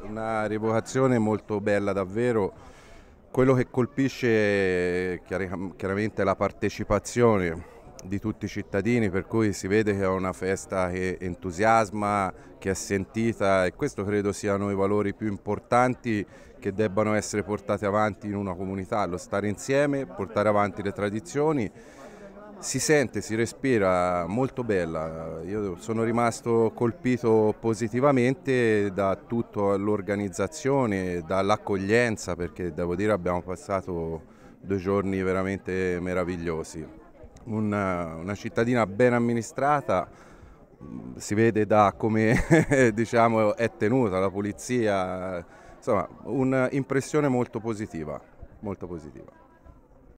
Una rievocazione molto bella davvero. Quello che colpisce chiaramente la partecipazione di tutti i cittadini, per cui si vede che è una festa che entusiasma, che è sentita e questo credo siano i valori più importanti che debbano essere portati avanti in una comunità, lo stare insieme, portare avanti le tradizioni si sente, si respira molto bella. Io sono rimasto colpito positivamente da tutta l'organizzazione, dall'accoglienza, perché devo dire abbiamo passato due giorni veramente meravigliosi. Una, una cittadina ben amministrata si vede da come diciamo, è tenuta la polizia, insomma un'impressione molto positiva, molto positiva.